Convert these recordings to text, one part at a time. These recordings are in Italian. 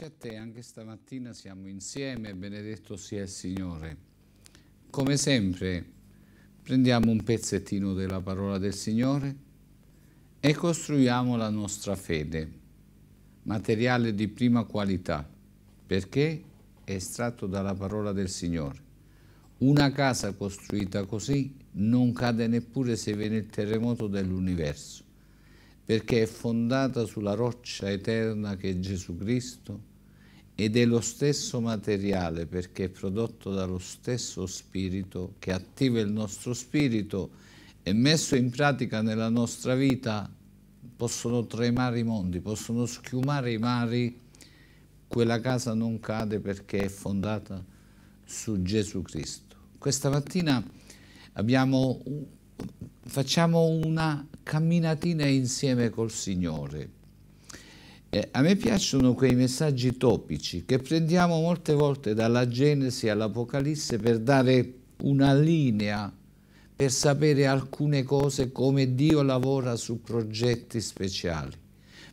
pace a te, anche stamattina siamo insieme, benedetto sia il Signore. Come sempre, prendiamo un pezzettino della parola del Signore e costruiamo la nostra fede, materiale di prima qualità, perché è estratto dalla parola del Signore. Una casa costruita così non cade neppure se viene il terremoto dell'universo perché è fondata sulla roccia eterna che è Gesù Cristo, ed è lo stesso materiale perché è prodotto dallo stesso spirito che attiva il nostro spirito e messo in pratica nella nostra vita possono tremare i mondi, possono schiumare i mari, quella casa non cade perché è fondata su Gesù Cristo. Questa mattina abbiamo, facciamo una camminatina insieme col Signore eh, a me piacciono quei messaggi topici che prendiamo molte volte dalla Genesi all'Apocalisse per dare una linea, per sapere alcune cose come Dio lavora su progetti speciali,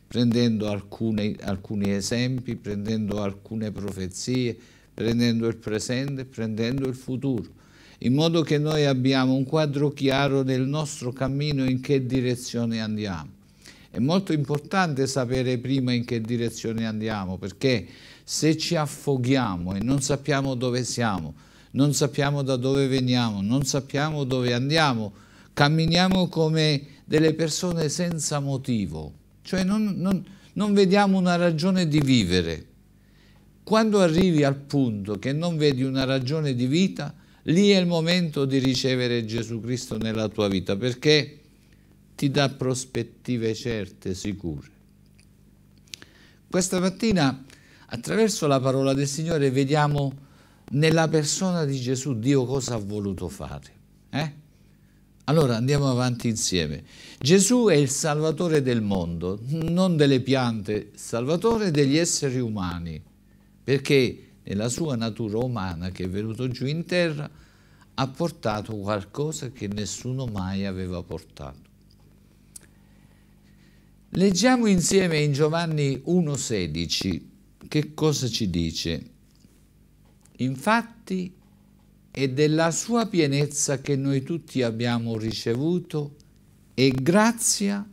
prendendo alcune, alcuni esempi, prendendo alcune profezie, prendendo il presente, prendendo il futuro, in modo che noi abbiamo un quadro chiaro del nostro cammino in che direzione andiamo. È molto importante sapere prima in che direzione andiamo, perché se ci affoghiamo e non sappiamo dove siamo, non sappiamo da dove veniamo, non sappiamo dove andiamo, camminiamo come delle persone senza motivo, cioè non, non, non vediamo una ragione di vivere. Quando arrivi al punto che non vedi una ragione di vita, lì è il momento di ricevere Gesù Cristo nella tua vita, perché ti dà prospettive certe, sicure. Questa mattina, attraverso la parola del Signore, vediamo nella persona di Gesù Dio cosa ha voluto fare. Eh? Allora andiamo avanti insieme. Gesù è il salvatore del mondo, non delle piante, salvatore degli esseri umani, perché nella sua natura umana che è venuto giù in terra ha portato qualcosa che nessuno mai aveva portato. Leggiamo insieme in Giovanni 1,16 che cosa ci dice. Infatti è della sua pienezza che noi tutti abbiamo ricevuto e grazia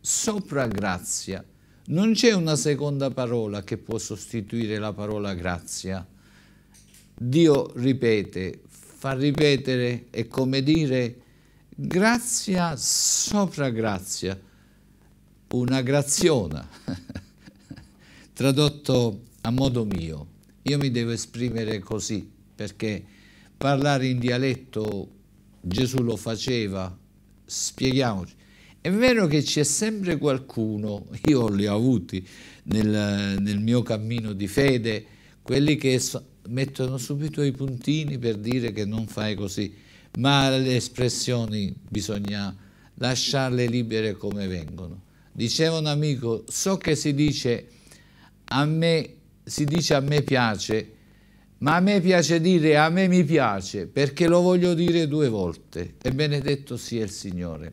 sopra grazia. Non c'è una seconda parola che può sostituire la parola grazia. Dio ripete, fa ripetere, è come dire grazia sopra grazia una graziona, tradotto a modo mio. Io mi devo esprimere così, perché parlare in dialetto Gesù lo faceva, spieghiamoci. È vero che c'è sempre qualcuno, io li ho avuti nel, nel mio cammino di fede, quelli che so, mettono subito i puntini per dire che non fai così, ma le espressioni bisogna lasciarle libere come vengono. Diceva un amico, so che si dice a me, si dice a me piace, ma a me piace dire a me mi piace perché lo voglio dire due volte e benedetto sia il Signore.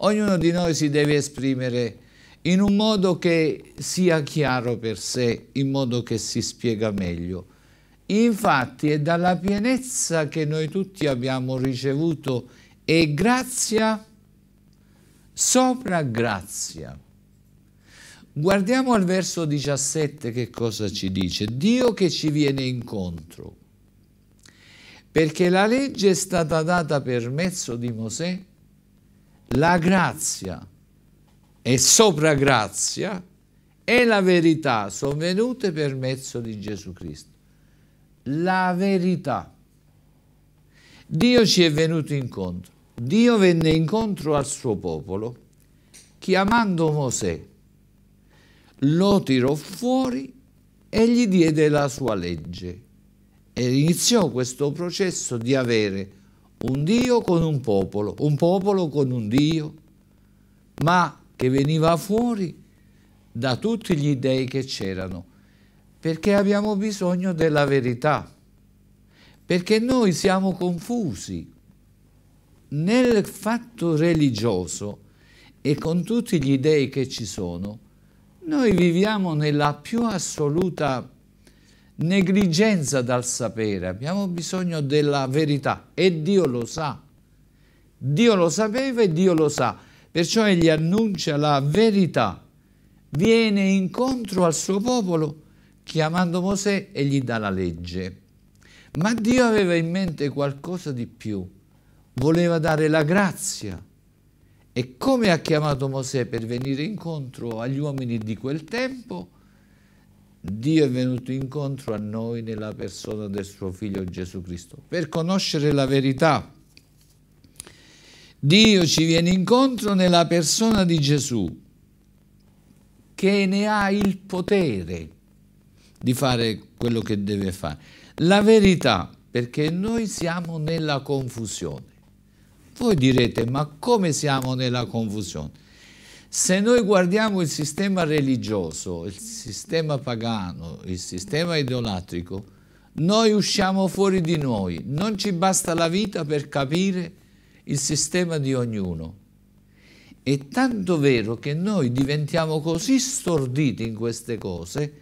Ognuno di noi si deve esprimere in un modo che sia chiaro per sé, in modo che si spiega meglio. Infatti è dalla pienezza che noi tutti abbiamo ricevuto e grazia sopra grazia. Guardiamo al verso 17 che cosa ci dice. Dio che ci viene incontro. Perché la legge è stata data per mezzo di Mosè, la grazia e sopra grazia e la verità sono venute per mezzo di Gesù Cristo. La verità. Dio ci è venuto incontro. Dio venne incontro al suo popolo, chiamando Mosè, lo tirò fuori e gli diede la sua legge. E iniziò questo processo di avere un Dio con un popolo, un popolo con un Dio, ma che veniva fuori da tutti gli dei che c'erano, perché abbiamo bisogno della verità, perché noi siamo confusi nel fatto religioso e con tutti gli dei che ci sono, noi viviamo nella più assoluta negligenza dal sapere, abbiamo bisogno della verità e Dio lo sa. Dio lo sapeva e Dio lo sa, perciò egli annuncia la verità, viene incontro al suo popolo chiamando Mosè e gli dà la legge. Ma Dio aveva in mente qualcosa di più voleva dare la grazia e come ha chiamato Mosè per venire incontro agli uomini di quel tempo, Dio è venuto incontro a noi nella persona del suo figlio Gesù Cristo, per conoscere la verità. Dio ci viene incontro nella persona di Gesù, che ne ha il potere di fare quello che deve fare. La verità, perché noi siamo nella confusione. Voi direte, ma come siamo nella confusione? Se noi guardiamo il sistema religioso, il sistema pagano, il sistema idolatrico, noi usciamo fuori di noi. Non ci basta la vita per capire il sistema di ognuno. È tanto vero che noi diventiamo così storditi in queste cose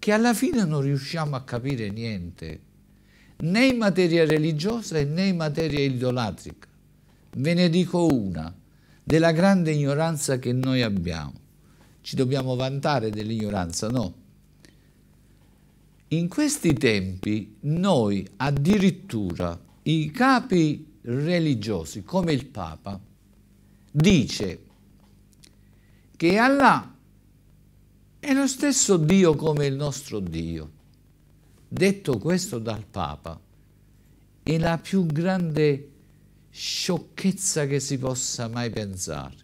che alla fine non riusciamo a capire niente, né in materia religiosa né in materia idolatrica. Ve ne dico una, della grande ignoranza che noi abbiamo. Ci dobbiamo vantare dell'ignoranza? No. In questi tempi noi addirittura i capi religiosi, come il Papa, dice che Allah è lo stesso Dio come il nostro Dio. Detto questo dal Papa, è la più grande sciocchezza che si possa mai pensare.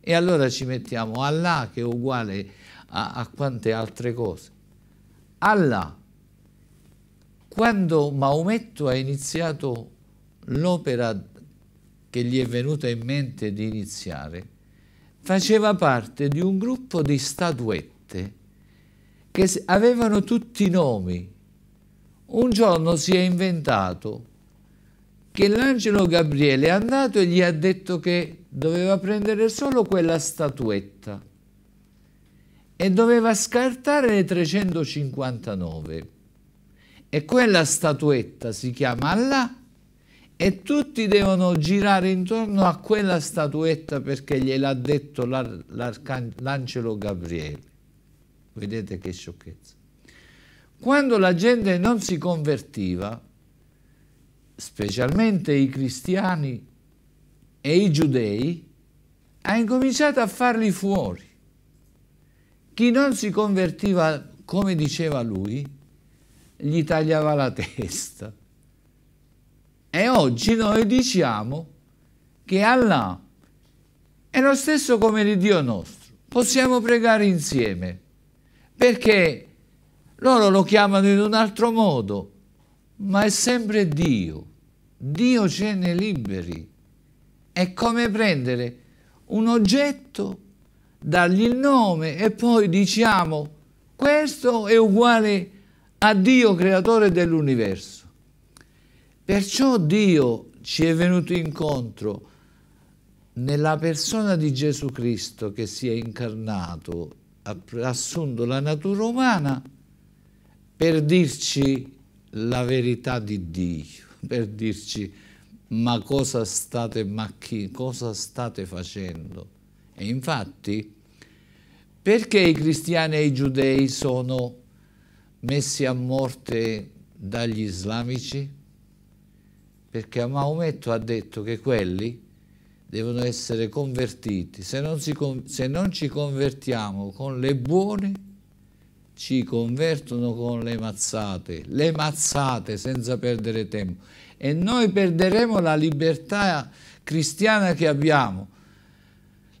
E allora ci mettiamo Allah che è uguale a, a quante altre cose. Allah, quando Maometto ha iniziato l'opera che gli è venuta in mente di iniziare, faceva parte di un gruppo di statuette che avevano tutti i nomi. Un giorno si è inventato che l'angelo Gabriele è andato e gli ha detto che doveva prendere solo quella statuetta e doveva scartare le 359. E quella statuetta si chiama Allah e tutti devono girare intorno a quella statuetta perché gliel'ha detto l'angelo Gabriele. Vedete che sciocchezza. Quando la gente non si convertiva, specialmente i cristiani e i giudei, ha incominciato a farli fuori. Chi non si convertiva, come diceva lui, gli tagliava la testa. E oggi noi diciamo che Allah è lo stesso come il Dio nostro. Possiamo pregare insieme, perché loro lo chiamano in un altro modo, ma è sempre Dio. Dio ce ne liberi. È come prendere un oggetto, dargli il nome e poi diciamo questo è uguale a Dio creatore dell'universo. Perciò Dio ci è venuto incontro nella persona di Gesù Cristo che si è incarnato, ha assunto la natura umana per dirci la verità di Dio per dirci ma cosa state, ma chi, cosa state facendo? E infatti perché i cristiani e i giudei sono messi a morte dagli islamici? Perché Maometto ha detto che quelli devono essere convertiti. Se non, si, se non ci convertiamo con le buone ci convertono con le mazzate, le mazzate senza perdere tempo. E noi perderemo la libertà cristiana che abbiamo.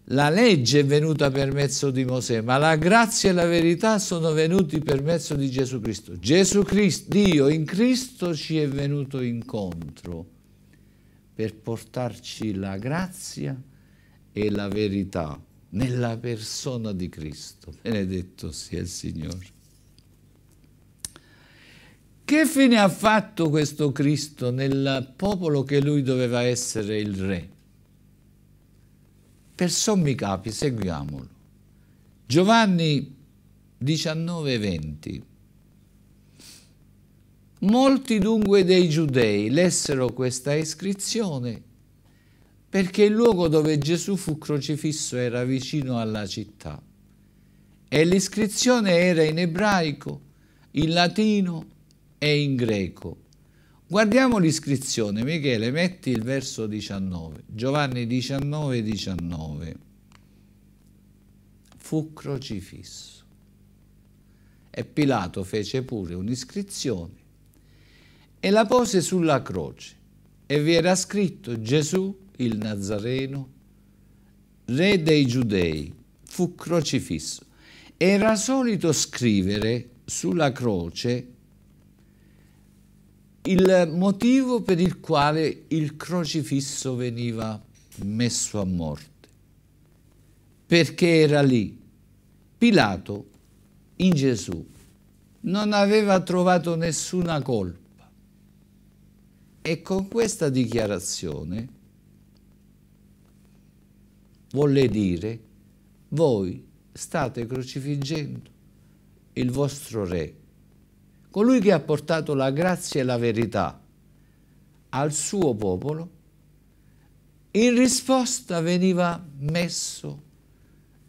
La legge è venuta per mezzo di Mosè, ma la grazia e la verità sono venuti per mezzo di Gesù Cristo. Gesù Cristo, Dio in Cristo ci è venuto incontro per portarci la grazia e la verità nella persona di Cristo. Benedetto sia il Signore. Che fine ha fatto questo Cristo nel popolo che lui doveva essere il re? Per sommi capi, seguiamolo. Giovanni 19, 20. Molti dunque dei giudei lessero questa iscrizione perché il luogo dove Gesù fu crocifisso era vicino alla città e l'iscrizione era in ebraico, in latino e in greco. Guardiamo l'iscrizione, Michele, metti il verso 19, Giovanni 19, 19. Fu crocifisso. E Pilato fece pure un'iscrizione e la pose sulla croce e vi era scritto Gesù crocifisso il Nazareno, re dei Giudei, fu crocifisso. Era solito scrivere sulla croce il motivo per il quale il crocifisso veniva messo a morte. Perché era lì. Pilato in Gesù non aveva trovato nessuna colpa. E con questa dichiarazione Vuole dire, voi state crocifiggendo il vostro Re, colui che ha portato la grazia e la verità al suo popolo, in risposta veniva messo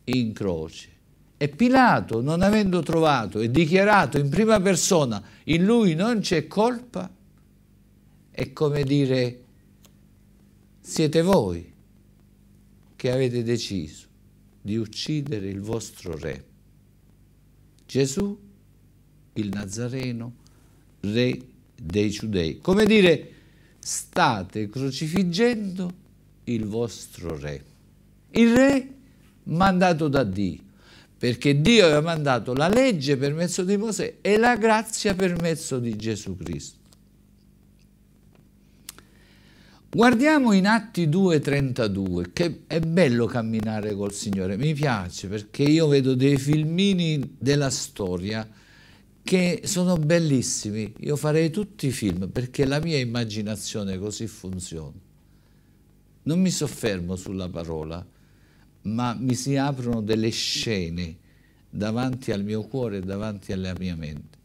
in croce. E Pilato, non avendo trovato e dichiarato in prima persona in lui non c'è colpa, è come dire siete voi che avete deciso di uccidere il vostro re. Gesù, il Nazareno, re dei Giudei. Come dire, state crocifiggendo il vostro re. Il re mandato da Dio, perché Dio aveva mandato la legge per mezzo di Mosè e la grazia per mezzo di Gesù Cristo. Guardiamo in Atti 2.32, che è bello camminare col Signore, mi piace perché io vedo dei filmini della storia che sono bellissimi, io farei tutti i film perché la mia immaginazione così funziona. Non mi soffermo sulla parola, ma mi si aprono delle scene davanti al mio cuore, e davanti alla mia mente.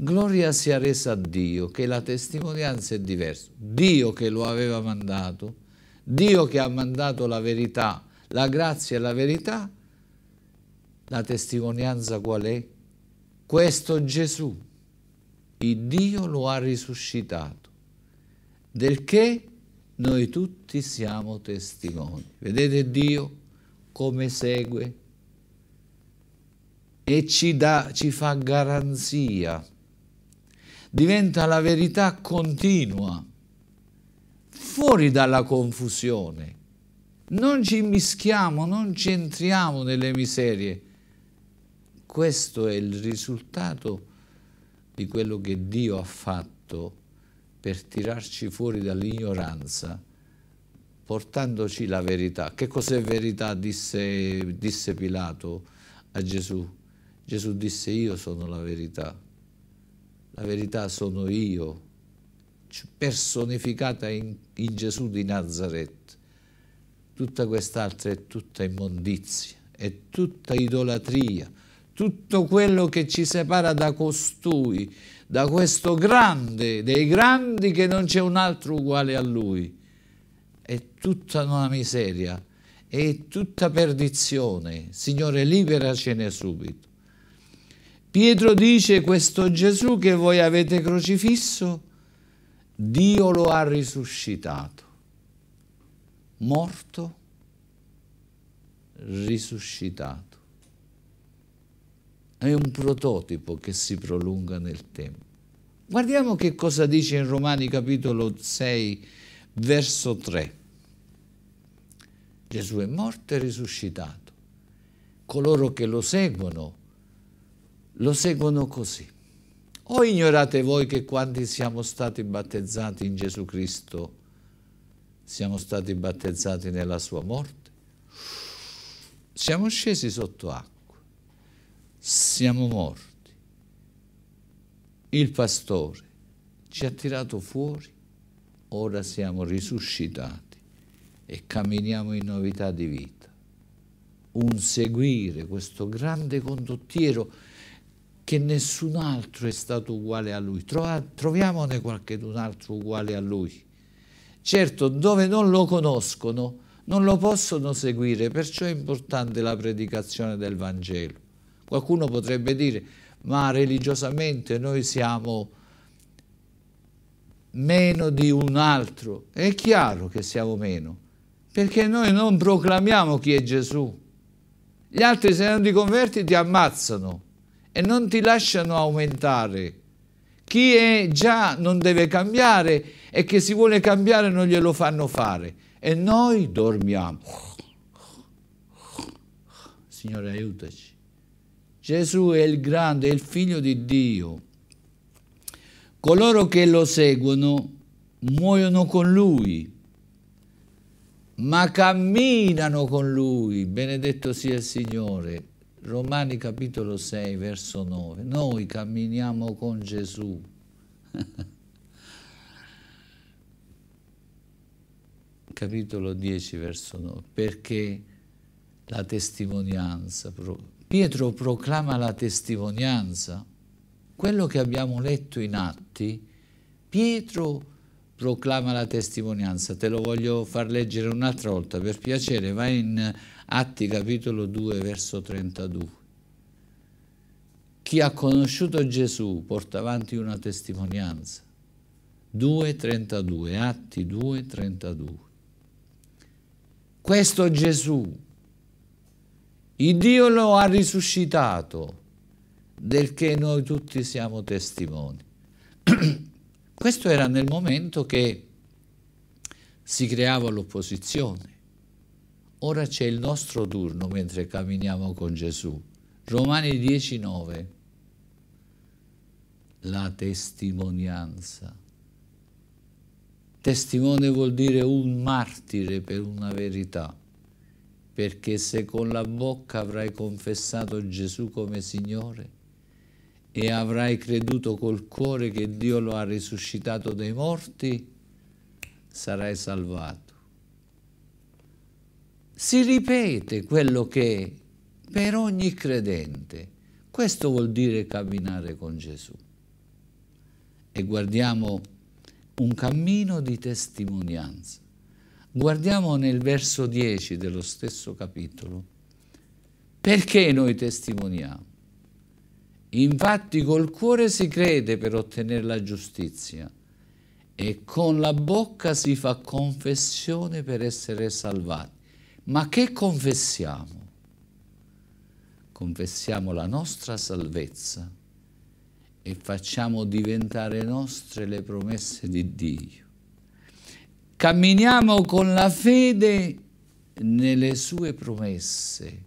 Gloria sia resa a Dio, che la testimonianza è diversa. Dio che lo aveva mandato, Dio che ha mandato la verità, la grazia e la verità, la testimonianza qual è? Questo Gesù, il Dio lo ha risuscitato, del che noi tutti siamo testimoni. Vedete Dio come segue e ci, dà, ci fa garanzia diventa la verità continua, fuori dalla confusione. Non ci mischiamo, non ci entriamo nelle miserie. Questo è il risultato di quello che Dio ha fatto per tirarci fuori dall'ignoranza, portandoci la verità. Che cos'è verità? Disse, disse Pilato a Gesù. Gesù disse io sono la verità. La verità sono io, personificata in, in Gesù di Nazareth. Tutta quest'altra è tutta immondizia, è tutta idolatria, tutto quello che ci separa da costui, da questo grande, dei grandi che non c'è un altro uguale a lui. È tutta una miseria, è tutta perdizione. Signore, liberacene subito. Pietro dice questo Gesù che voi avete crocifisso, Dio lo ha risuscitato, morto, risuscitato. È un prototipo che si prolunga nel tempo. Guardiamo che cosa dice in Romani capitolo 6, verso 3. Gesù è morto e risuscitato. Coloro che lo seguono lo seguono così. O ignorate voi che quanti siamo stati battezzati in Gesù Cristo, siamo stati battezzati nella sua morte? Siamo scesi sotto acqua, siamo morti. Il pastore ci ha tirato fuori, ora siamo risuscitati e camminiamo in novità di vita. Un seguire questo grande condottiero che nessun altro è stato uguale a lui. Trova, troviamone qualcun altro uguale a lui. Certo, dove non lo conoscono, non lo possono seguire, perciò è importante la predicazione del Vangelo. Qualcuno potrebbe dire, ma religiosamente noi siamo meno di un altro. È chiaro che siamo meno, perché noi non proclamiamo chi è Gesù. Gli altri se non ti converti ti ammazzano e non ti lasciano aumentare. Chi è già non deve cambiare e che si vuole cambiare non glielo fanno fare. E noi dormiamo. Signore aiutaci. Gesù è il grande, è il figlio di Dio. Coloro che lo seguono muoiono con lui, ma camminano con lui. Benedetto sia il Signore. Romani capitolo 6, verso 9. Noi camminiamo con Gesù. capitolo 10, verso 9. Perché la testimonianza. Pietro proclama la testimonianza. Quello che abbiamo letto in Atti, Pietro proclama la testimonianza. Te lo voglio far leggere un'altra volta, per piacere, vai in Atti capitolo 2 verso 32. Chi ha conosciuto Gesù porta avanti una testimonianza. 2.32, Atti 2.32. Questo Gesù, il Dio lo ha risuscitato, del che noi tutti siamo testimoni. Questo era nel momento che si creava l'opposizione. Ora c'è il nostro turno mentre camminiamo con Gesù. Romani 19. La testimonianza. Testimone vuol dire un martire per una verità, perché se con la bocca avrai confessato Gesù come Signore e avrai creduto col cuore che Dio lo ha risuscitato dai morti, sarai salvato si ripete quello che è per ogni credente. Questo vuol dire camminare con Gesù. E guardiamo un cammino di testimonianza. Guardiamo nel verso 10 dello stesso capitolo. Perché noi testimoniamo? Infatti col cuore si crede per ottenere la giustizia e con la bocca si fa confessione per essere salvati. Ma che confessiamo? Confessiamo la nostra salvezza e facciamo diventare nostre le promesse di Dio. Camminiamo con la fede nelle sue promesse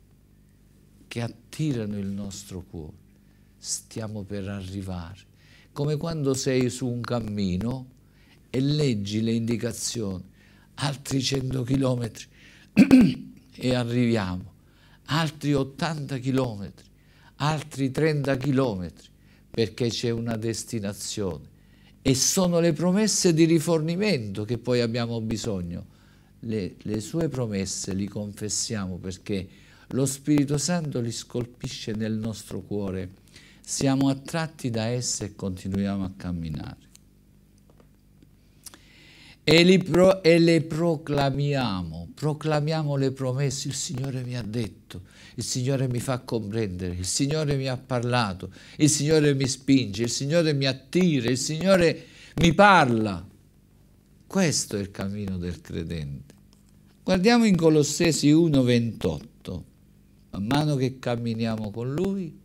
che attirano il nostro cuore. Stiamo per arrivare, come quando sei su un cammino e leggi le indicazioni, altri 100 chilometri, e arriviamo. Altri 80 chilometri, altri 30 chilometri, perché c'è una destinazione. E sono le promesse di rifornimento che poi abbiamo bisogno. Le, le sue promesse li confessiamo perché lo Spirito Santo li scolpisce nel nostro cuore. Siamo attratti da esse e continuiamo a camminare e, pro, e le proclamiamo, proclamiamo le promesse, il Signore mi ha detto, il Signore mi fa comprendere, il Signore mi ha parlato, il Signore mi spinge, il Signore mi attira, il Signore mi parla. Questo è il cammino del credente. Guardiamo in Colossesi 1:28. Man mano che camminiamo con Lui,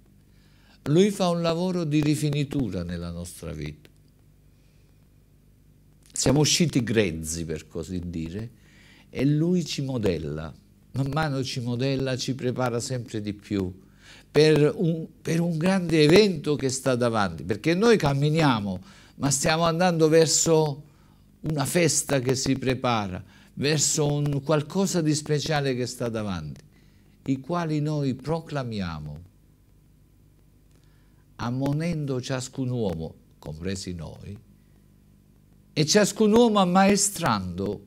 Lui fa un lavoro di rifinitura nella nostra vita siamo usciti grezzi per così dire e lui ci modella, man mano ci modella, ci prepara sempre di più per un, per un grande evento che sta davanti, perché noi camminiamo ma stiamo andando verso una festa che si prepara, verso un qualcosa di speciale che sta davanti, i quali noi proclamiamo, ammonendo ciascun uomo, compresi noi, e ciascun uomo ammaestrando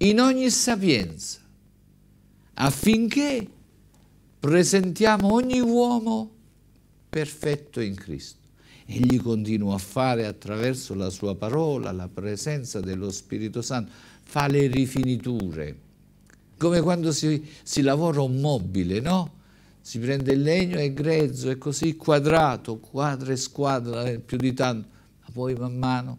in ogni sapienza, affinché presentiamo ogni uomo perfetto in Cristo. Egli continua a fare attraverso la sua parola, la presenza dello Spirito Santo, fa le rifiniture, come quando si, si lavora un mobile, no? Si prende il legno, è grezzo, è così quadrato, quadra e squadra, eh, più di tanto, ma poi man mano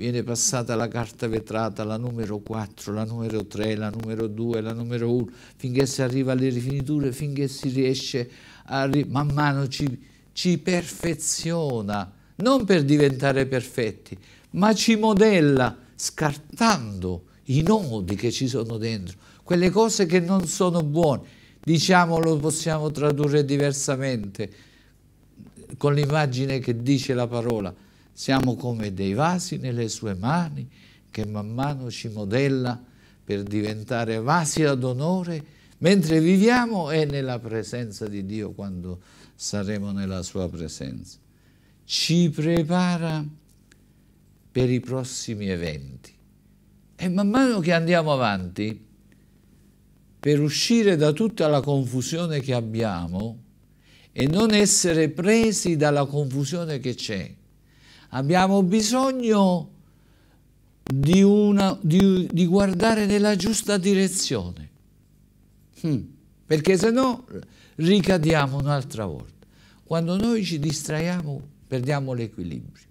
viene passata la carta vetrata, la numero 4, la numero 3, la numero 2, la numero 1, finché si arriva alle rifiniture, finché si riesce a... man mano ci, ci perfeziona, non per diventare perfetti, ma ci modella scartando i nodi che ci sono dentro, quelle cose che non sono buone. Diciamolo, possiamo tradurre diversamente con l'immagine che dice la parola siamo come dei vasi nelle sue mani che man mano ci modella per diventare vasi ad onore mentre viviamo e nella presenza di Dio quando saremo nella sua presenza. Ci prepara per i prossimi eventi. E man mano che andiamo avanti, per uscire da tutta la confusione che abbiamo e non essere presi dalla confusione che c'è, Abbiamo bisogno di, una, di, di guardare nella giusta direzione, hmm. perché se no ricadiamo un'altra volta. Quando noi ci distraiamo perdiamo l'equilibrio.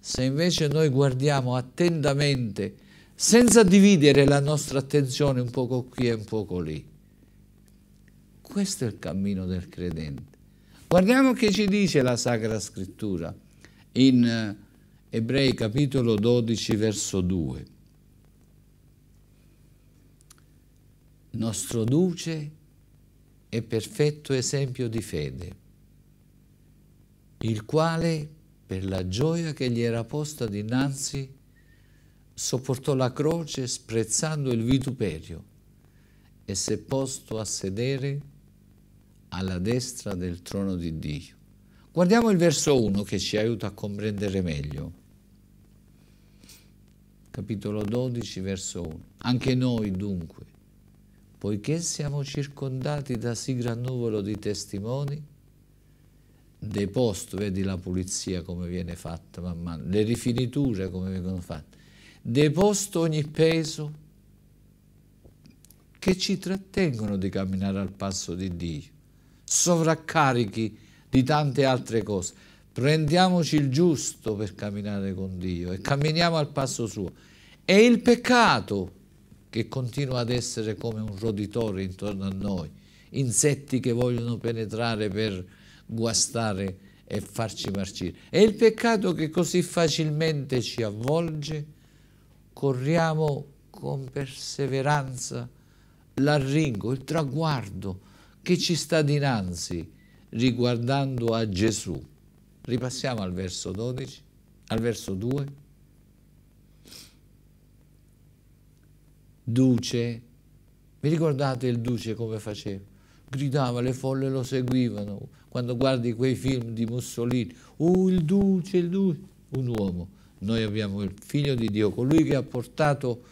Se invece noi guardiamo attentamente, senza dividere la nostra attenzione un poco qui e un poco lì, questo è il cammino del credente. Guardiamo che ci dice la Sacra Scrittura in eh, Ebrei capitolo 12 verso 2. Nostro duce e perfetto esempio di fede, il quale, per la gioia che gli era posta dinanzi, sopportò la croce sprezzando il vituperio e si è posto a sedere alla destra del trono di Dio. Guardiamo il verso 1 che ci aiuta a comprendere meglio. Capitolo 12, verso 1. Anche noi dunque, poiché siamo circondati da sì gran nuvolo di testimoni, deposto, vedi la pulizia come viene fatta man mano, le rifiniture come vengono fatte, deposto ogni peso che ci trattengono di camminare al passo di Dio, sovraccarichi di tante altre cose. Prendiamoci il giusto per camminare con Dio e camminiamo al passo suo. È il peccato che continua ad essere come un roditore intorno a noi, insetti che vogliono penetrare per guastare e farci marcire. È il peccato che così facilmente ci avvolge, corriamo con perseveranza l'arringo, il traguardo che ci sta dinanzi riguardando a Gesù. Ripassiamo al verso 12, al verso 2. Duce, vi ricordate il Duce come faceva? Gridava, le folle lo seguivano. Quando guardi quei film di Mussolini, oh il Duce, il Duce, un uomo. Noi abbiamo il Figlio di Dio, colui che ha portato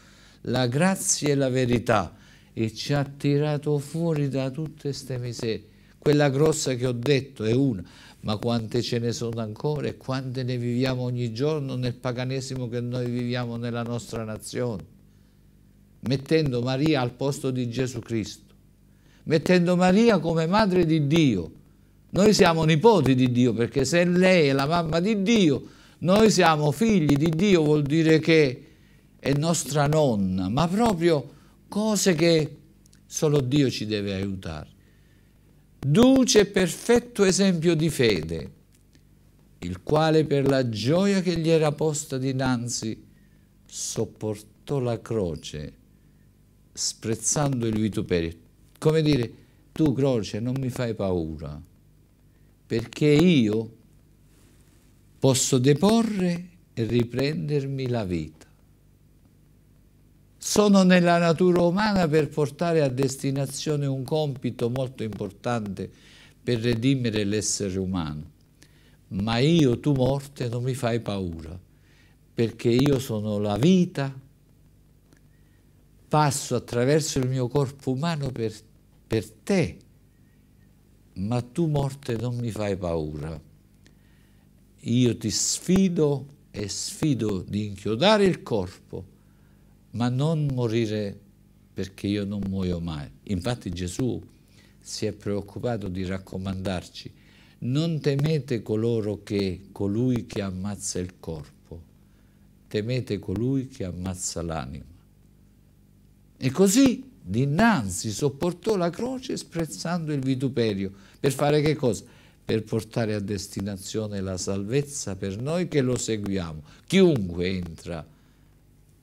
la grazia e la verità e ci ha tirato fuori da tutte queste miserie quella grossa che ho detto è una, ma quante ce ne sono ancora e quante ne viviamo ogni giorno nel paganesimo che noi viviamo nella nostra nazione, mettendo Maria al posto di Gesù Cristo, mettendo Maria come madre di Dio. Noi siamo nipoti di Dio perché se lei è la mamma di Dio, noi siamo figli di Dio, vuol dire che è nostra nonna, ma proprio cose che solo Dio ci deve aiutare duce e perfetto esempio di fede, il quale per la gioia che gli era posta dinanzi sopportò la croce, sprezzando il vituperio. Come dire, tu croce non mi fai paura, perché io posso deporre e riprendermi la vita sono nella natura umana per portare a destinazione un compito molto importante per redimere l'essere umano. Ma io, tu morte, non mi fai paura, perché io sono la vita, passo attraverso il mio corpo umano per, per te, ma tu morte non mi fai paura. Io ti sfido e sfido di inchiodare il corpo ma non morire perché io non muoio mai. Infatti Gesù si è preoccupato di raccomandarci, non temete coloro che, colui che ammazza il corpo, temete colui che ammazza l'anima. E così dinanzi sopportò la croce sprezzando il vituperio, per fare che cosa? Per portare a destinazione la salvezza per noi che lo seguiamo. Chiunque entra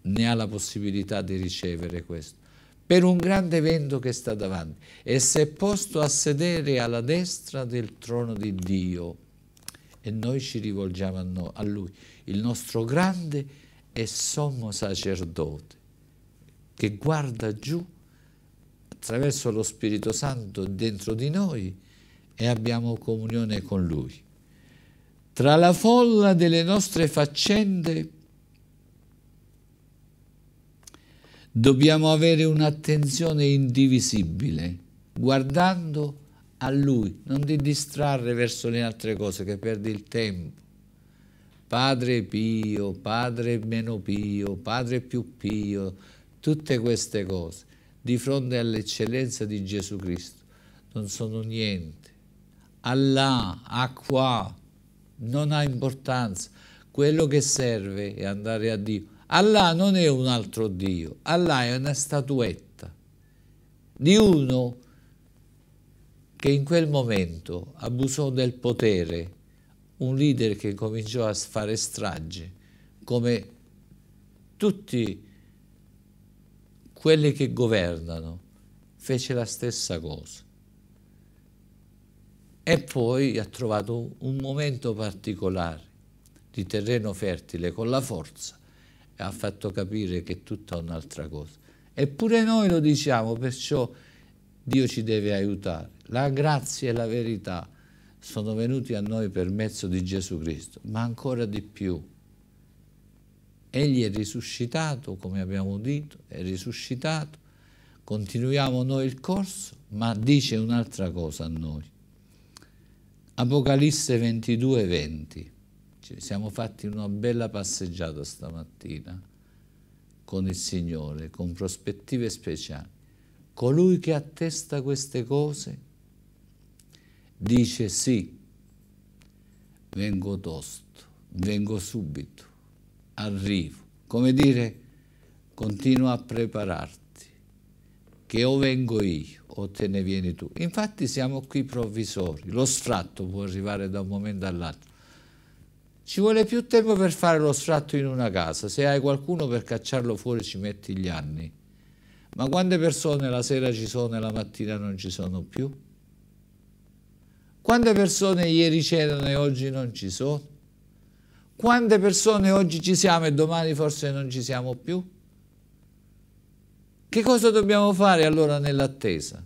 ne ha la possibilità di ricevere questo, per un grande evento che sta davanti e si è posto a sedere alla destra del trono di Dio e noi ci rivolgiamo a, noi, a Lui, il nostro grande e sommo sacerdote che guarda giù attraverso lo Spirito Santo dentro di noi e abbiamo comunione con Lui. Tra la folla delle nostre faccende Dobbiamo avere un'attenzione indivisibile, guardando a Lui, non ti distrarre verso le altre cose che perdi il tempo. Padre pio, padre meno pio, padre più pio, tutte queste cose di fronte all'eccellenza di Gesù Cristo non sono niente. Allah, acqua, non ha importanza. Quello che serve è andare a Dio Allah non è un altro Dio, Allah è una statuetta di uno che in quel momento abusò del potere, un leader che cominciò a fare strage, come tutti quelli che governano, fece la stessa cosa. E poi ha trovato un momento particolare di terreno fertile con la forza ha fatto capire che è tutta un'altra cosa. Eppure noi lo diciamo, perciò Dio ci deve aiutare. La grazia e la verità sono venuti a noi per mezzo di Gesù Cristo, ma ancora di più. Egli è risuscitato, come abbiamo detto, è risuscitato, continuiamo noi il corso, ma dice un'altra cosa a noi. Apocalisse 22, 20. Ci cioè, siamo fatti una bella passeggiata stamattina con il Signore, con prospettive speciali. Colui che attesta queste cose dice sì, vengo tosto, vengo subito, arrivo. Come dire, continua a prepararti, che o vengo io o te ne vieni tu. Infatti siamo qui provvisori, lo sfratto può arrivare da un momento all'altro ci vuole più tempo per fare lo sfratto in una casa, se hai qualcuno per cacciarlo fuori ci metti gli anni. Ma quante persone la sera ci sono e la mattina non ci sono più? Quante persone ieri c'erano e oggi non ci sono? Quante persone oggi ci siamo e domani forse non ci siamo più? Che cosa dobbiamo fare allora nell'attesa?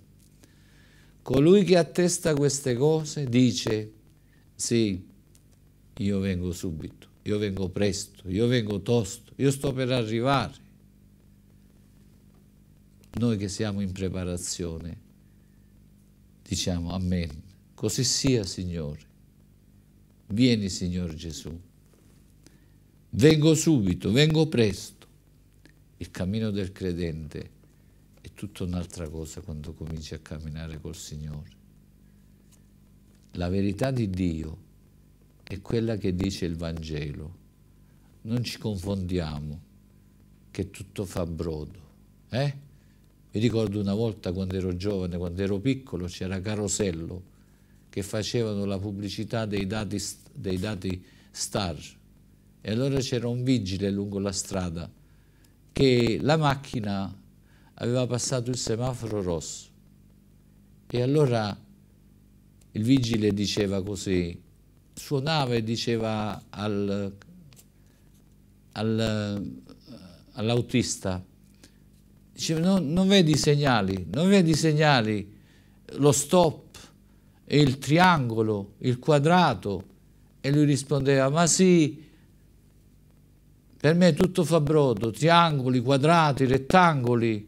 Colui che attesta queste cose dice, sì, io vengo subito, io vengo presto, io vengo tosto, io sto per arrivare. Noi che siamo in preparazione diciamo Amen, così sia Signore. Vieni Signor Gesù. Vengo subito, vengo presto. Il cammino del credente è tutta un'altra cosa quando cominci a camminare col Signore. La verità di Dio è quella che dice il Vangelo. Non ci confondiamo che tutto fa brodo. Eh? Mi ricordo una volta quando ero giovane, quando ero piccolo, c'era Carosello che facevano la pubblicità dei dati, dei dati star. E allora c'era un vigile lungo la strada che la macchina aveva passato il semaforo rosso. E allora il vigile diceva così, sua nave diceva al, al, all'autista, diceva no, non vedi i segnali, non vedi i segnali, lo stop, il triangolo, il quadrato. E lui rispondeva, ma sì, per me tutto fa brodo, triangoli, quadrati, rettangoli.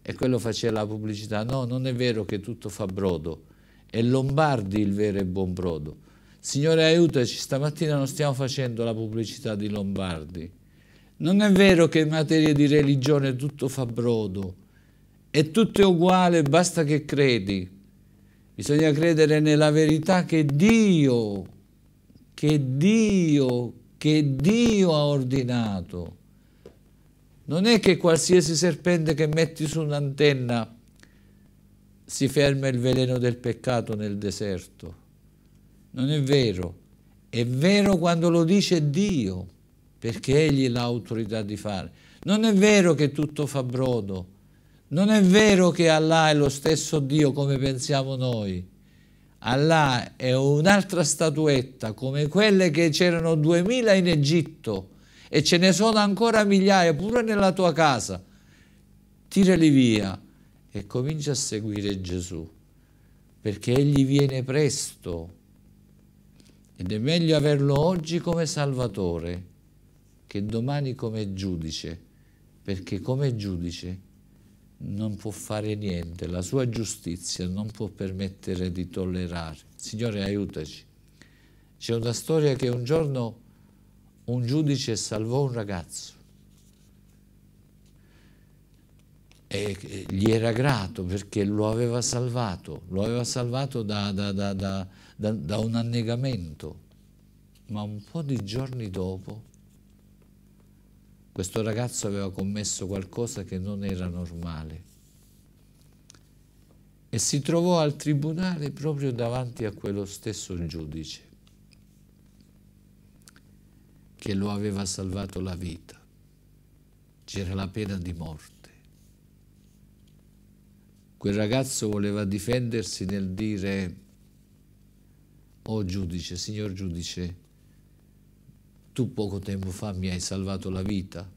E quello faceva la pubblicità, no, non è vero che tutto fa brodo, è Lombardi il vero e buon brodo. Signore aiutaci, stamattina non stiamo facendo la pubblicità di Lombardi. Non è vero che in materia di religione tutto fa brodo, è tutto uguale, basta che credi. Bisogna credere nella verità che Dio, che Dio, che Dio ha ordinato. Non è che qualsiasi serpente che metti su un'antenna si ferma il veleno del peccato nel deserto. Non è vero. È vero quando lo dice Dio, perché Egli l'ha autorità di fare. Non è vero che tutto fa brodo. Non è vero che Allah è lo stesso Dio come pensiamo noi. Allah è un'altra statuetta come quelle che c'erano 2000 in Egitto e ce ne sono ancora migliaia pure nella tua casa. Tirali via e comincia a seguire Gesù perché egli viene presto ed è meglio averlo oggi come Salvatore che domani come giudice, perché come giudice non può fare niente, la sua giustizia non può permettere di tollerare. Signore, aiutaci. C'è una storia che un giorno un giudice salvò un ragazzo e gli era grato perché lo aveva salvato, lo aveva salvato da, da, da, da da, da un annegamento, ma un po' di giorni dopo questo ragazzo aveva commesso qualcosa che non era normale e si trovò al tribunale proprio davanti a quello stesso giudice che lo aveva salvato la vita. C'era la pena di morte. Quel ragazzo voleva difendersi nel dire Oh giudice, signor giudice, tu poco tempo fa mi hai salvato la vita,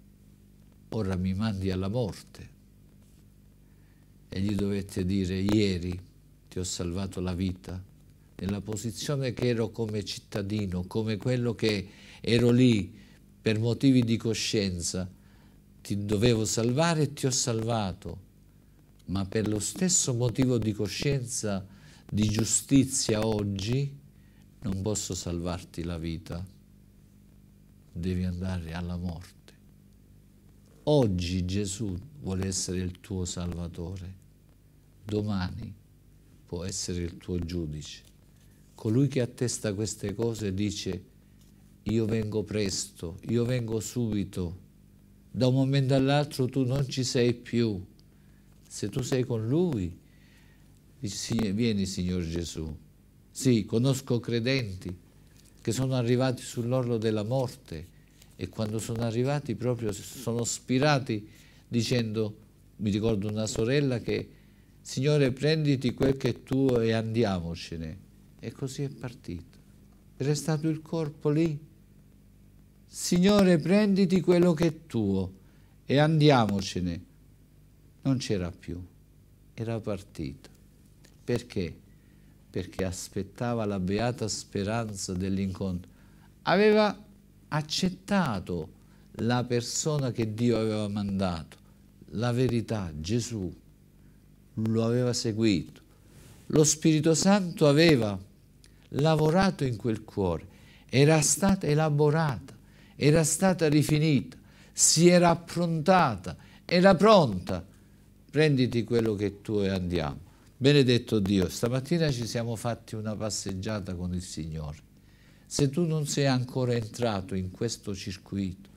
ora mi mandi alla morte. E gli dovette dire, ieri ti ho salvato la vita, nella posizione che ero come cittadino, come quello che ero lì per motivi di coscienza, ti dovevo salvare e ti ho salvato, ma per lo stesso motivo di coscienza, di giustizia oggi, non posso salvarti la vita, devi andare alla morte. Oggi Gesù vuole essere il tuo salvatore, domani può essere il tuo giudice. Colui che attesta queste cose dice, io vengo presto, io vengo subito, da un momento all'altro tu non ci sei più. Se tu sei con lui, vieni Signor Gesù, sì, conosco credenti che sono arrivati sull'orlo della morte e quando sono arrivati proprio sono spirati dicendo, mi ricordo una sorella che, Signore prenditi quel che è tuo e andiamocene. E così è partito. È restato il corpo lì. Signore prenditi quello che è tuo e andiamocene. Non c'era più, era partito. Perché? perché aspettava la beata speranza dell'incontro. Aveva accettato la persona che Dio aveva mandato, la verità, Gesù, lo aveva seguito. Lo Spirito Santo aveva lavorato in quel cuore, era stata elaborata, era stata rifinita, si era approntata, era pronta. Prenditi quello che tu e andiamo. Benedetto Dio, stamattina ci siamo fatti una passeggiata con il Signore. Se tu non sei ancora entrato in questo circuito,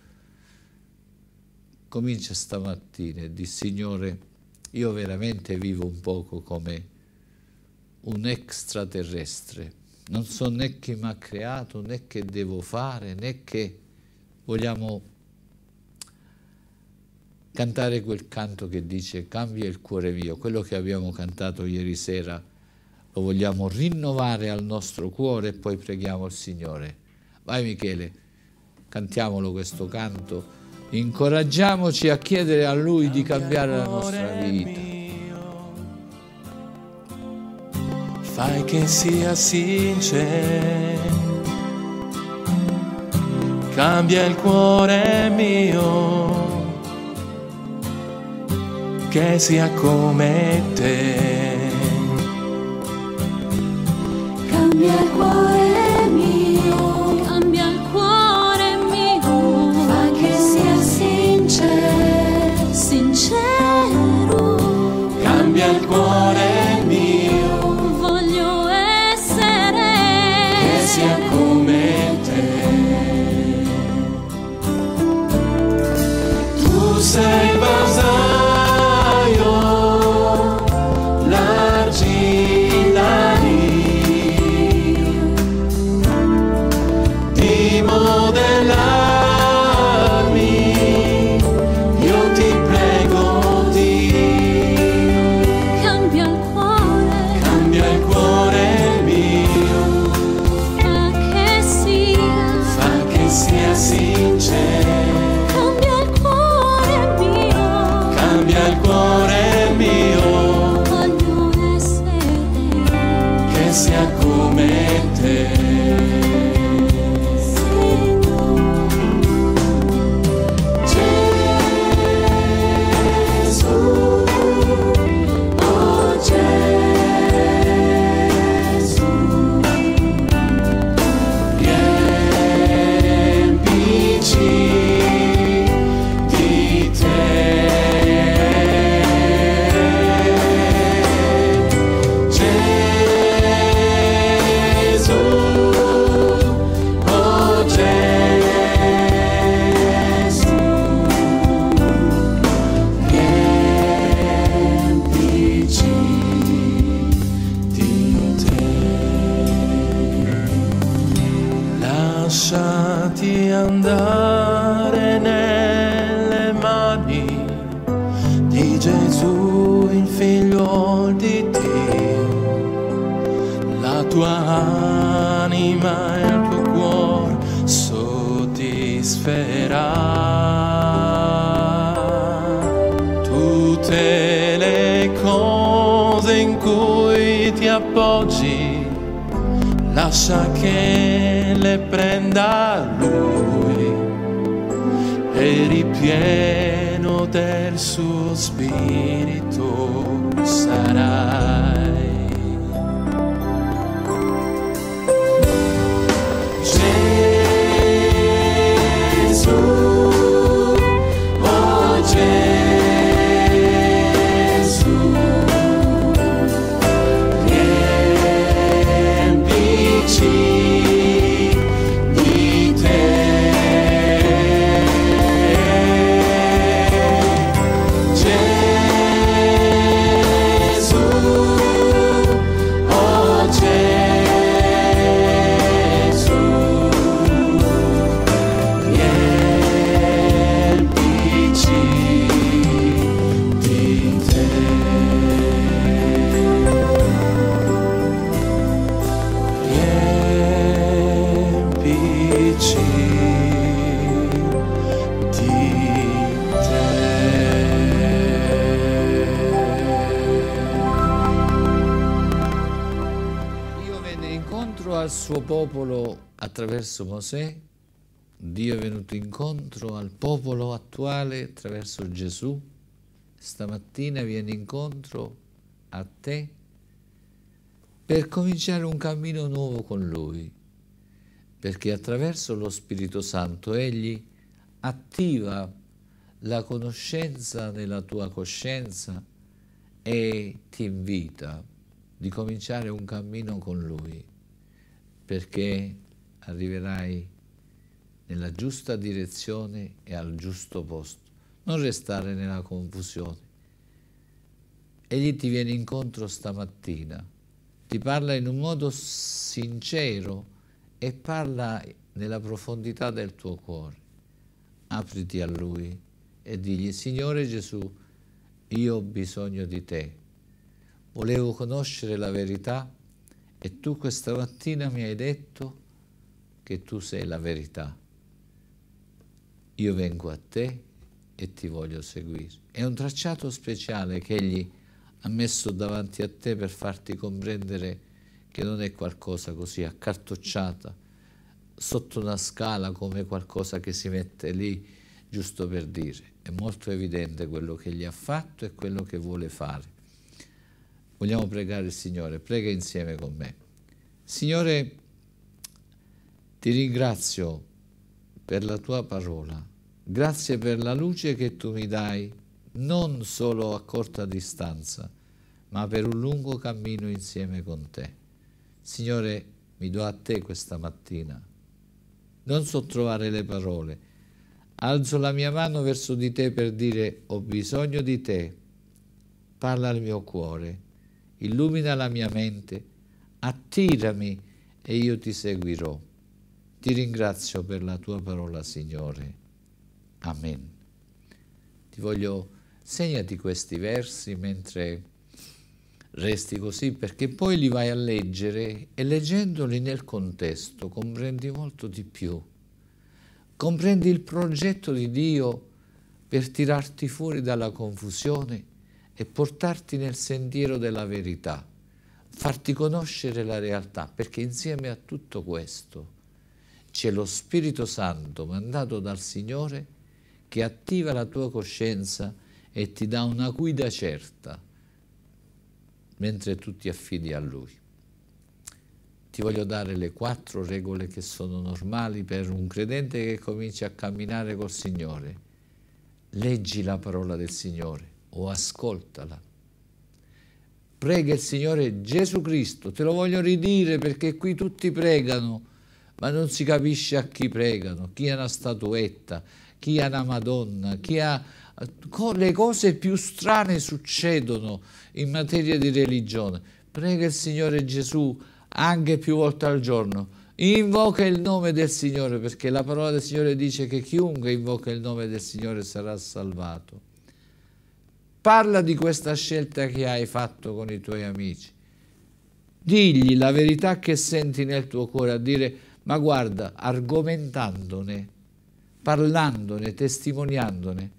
comincia stamattina e di Signore, io veramente vivo un poco come un extraterrestre. Non so né chi mi ha creato, né che devo fare, né che vogliamo cantare quel canto che dice cambia il cuore mio, quello che abbiamo cantato ieri sera, lo vogliamo rinnovare al nostro cuore e poi preghiamo il Signore. Vai Michele, cantiamolo questo canto, incoraggiamoci a chiedere a Lui di cambiare la nostra vita. Mio, fai che sia sincero, cambia il cuore mio che sia come te. Cambia il cuore. attraverso Mosè, Dio è venuto incontro al popolo attuale attraverso Gesù, stamattina viene incontro a te per cominciare un cammino nuovo con Lui, perché attraverso lo Spirito Santo Egli attiva la conoscenza nella tua coscienza e ti invita di cominciare un cammino con Lui, perché arriverai nella giusta direzione e al giusto posto. Non restare nella confusione. Egli ti viene incontro stamattina, ti parla in un modo sincero e parla nella profondità del tuo cuore. Apriti a Lui e digli, Signore Gesù, io ho bisogno di te. Volevo conoscere la verità e tu questa mattina mi hai detto che tu sei la verità. Io vengo a te e ti voglio seguire. È un tracciato speciale che egli ha messo davanti a te per farti comprendere che non è qualcosa così accartocciata sotto una scala come qualcosa che si mette lì giusto per dire. È molto evidente quello che gli ha fatto e quello che vuole fare. Vogliamo pregare il Signore, prega insieme con me. Signore, ti ringrazio per la tua parola, grazie per la luce che tu mi dai, non solo a corta distanza, ma per un lungo cammino insieme con te. Signore, mi do a te questa mattina. Non so trovare le parole. Alzo la mia mano verso di te per dire ho bisogno di te. Parla al mio cuore, illumina la mia mente, attirami e io ti seguirò. Ti ringrazio per la tua parola, Signore. Amen. Ti voglio segnati questi versi mentre resti così perché poi li vai a leggere e leggendoli nel contesto comprendi molto di più. Comprendi il progetto di Dio per tirarti fuori dalla confusione e portarti nel sentiero della verità, farti conoscere la realtà, perché insieme a tutto questo c'è lo Spirito Santo mandato dal Signore che attiva la tua coscienza e ti dà una guida certa mentre tu ti affidi a Lui. Ti voglio dare le quattro regole che sono normali per un credente che comincia a camminare col Signore. Leggi la parola del Signore o ascoltala prega il Signore Gesù Cristo. Te lo voglio ridire perché qui tutti pregano ma non si capisce a chi pregano, chi ha una statuetta, chi ha una Madonna, chi ha... Le cose più strane succedono in materia di religione. Prega il Signore Gesù anche più volte al giorno. Invoca il nome del Signore perché la parola del Signore dice che chiunque invoca il nome del Signore sarà salvato. Parla di questa scelta che hai fatto con i tuoi amici. Digli la verità che senti nel tuo cuore, a dire ma guarda, argomentandone, parlandone, testimoniandone,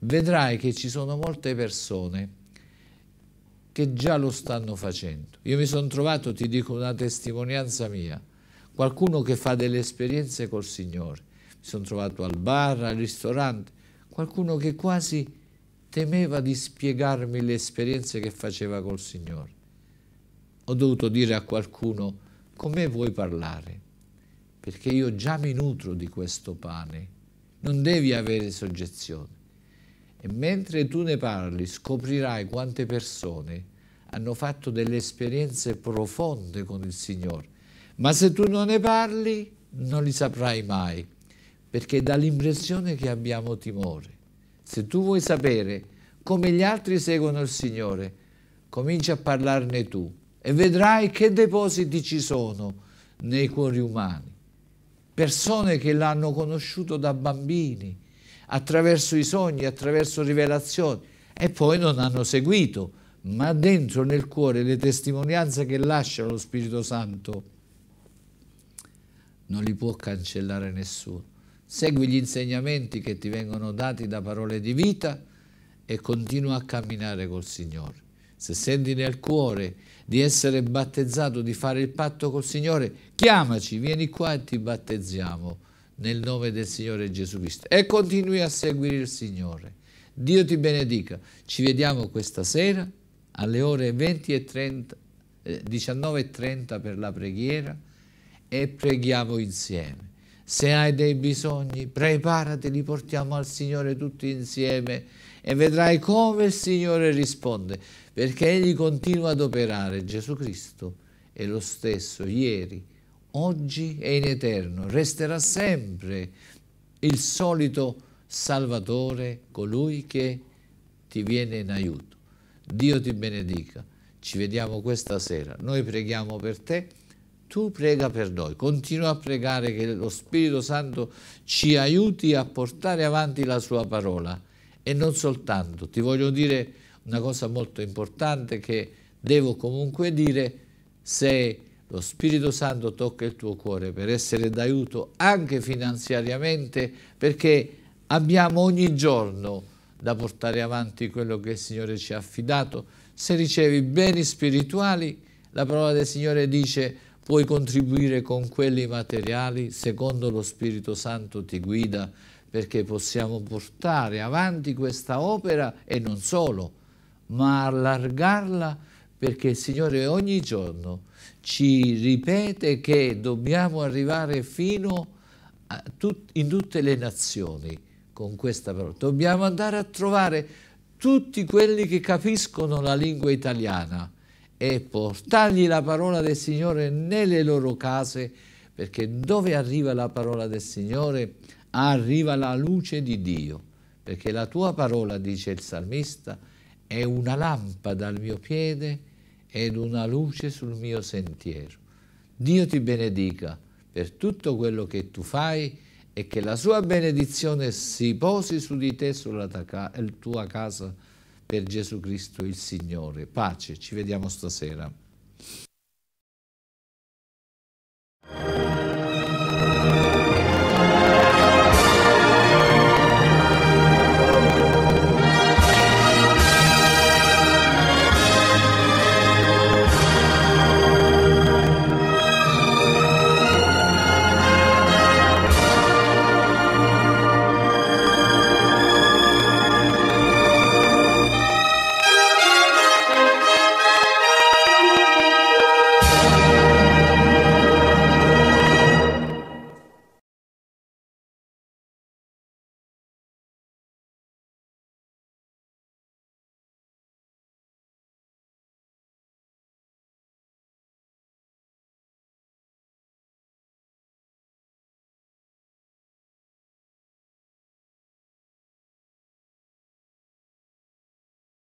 vedrai che ci sono molte persone che già lo stanno facendo. Io mi sono trovato, ti dico una testimonianza mia, qualcuno che fa delle esperienze col Signore. Mi sono trovato al bar, al ristorante, qualcuno che quasi temeva di spiegarmi le esperienze che faceva col Signore. Ho dovuto dire a qualcuno, come vuoi parlare? perché io già mi nutro di questo pane, non devi avere soggezione. E mentre tu ne parli scoprirai quante persone hanno fatto delle esperienze profonde con il Signore, ma se tu non ne parli non li saprai mai, perché dà l'impressione che abbiamo timore. Se tu vuoi sapere come gli altri seguono il Signore, comincia a parlarne tu e vedrai che depositi ci sono nei cuori umani persone che l'hanno conosciuto da bambini, attraverso i sogni, attraverso rivelazioni e poi non hanno seguito, ma dentro nel cuore le testimonianze che lascia lo Spirito Santo non li può cancellare nessuno. Segui gli insegnamenti che ti vengono dati da parole di vita e continua a camminare col Signore. Se senti nel cuore di essere battezzato, di fare il patto col Signore, chiamaci, vieni qua e ti battezziamo nel nome del Signore Gesù Cristo. E continui a seguire il Signore. Dio ti benedica. Ci vediamo questa sera alle ore 20 e 30, 19 eh, e 30 per la preghiera e preghiamo insieme. Se hai dei bisogni, preparati, li portiamo al Signore tutti insieme e vedrai come il Signore risponde, perché Egli continua ad operare. Gesù Cristo è lo stesso ieri, oggi e in eterno. Resterà sempre il solito Salvatore, colui che ti viene in aiuto. Dio ti benedica. Ci vediamo questa sera. Noi preghiamo per te tu prega per noi, continua a pregare che lo Spirito Santo ci aiuti a portare avanti la sua parola e non soltanto. Ti voglio dire una cosa molto importante che devo comunque dire, se lo Spirito Santo tocca il tuo cuore per essere d'aiuto anche finanziariamente, perché abbiamo ogni giorno da portare avanti quello che il Signore ci ha affidato. Se ricevi beni spirituali, la parola del Signore dice puoi contribuire con quelli materiali, secondo lo Spirito Santo ti guida, perché possiamo portare avanti questa opera e non solo, ma allargarla perché il Signore ogni giorno ci ripete che dobbiamo arrivare fino tut in tutte le nazioni con questa parola. Dobbiamo andare a trovare tutti quelli che capiscono la lingua italiana e portargli la parola del Signore nelle loro case, perché dove arriva la parola del Signore arriva la luce di Dio, perché la tua parola, dice il salmista, è una lampada al mio piede ed una luce sul mio sentiero. Dio ti benedica per tutto quello che tu fai e che la sua benedizione si posi su di te, sulla eh, tua casa, per Gesù Cristo il Signore. Pace, ci vediamo stasera.